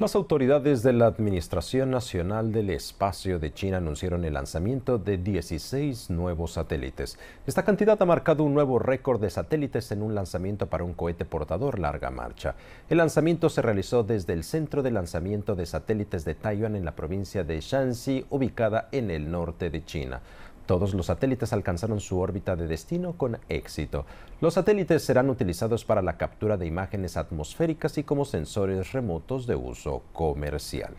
Las autoridades de la Administración Nacional del Espacio de China anunciaron el lanzamiento de 16 nuevos satélites. Esta cantidad ha marcado un nuevo récord de satélites en un lanzamiento para un cohete portador larga marcha. El lanzamiento se realizó desde el Centro de Lanzamiento de Satélites de Taiwán en la provincia de Shanxi, ubicada en el norte de China. Todos los satélites alcanzaron su órbita de destino con éxito. Los satélites serán utilizados para la captura de imágenes atmosféricas y como sensores remotos de uso comercial.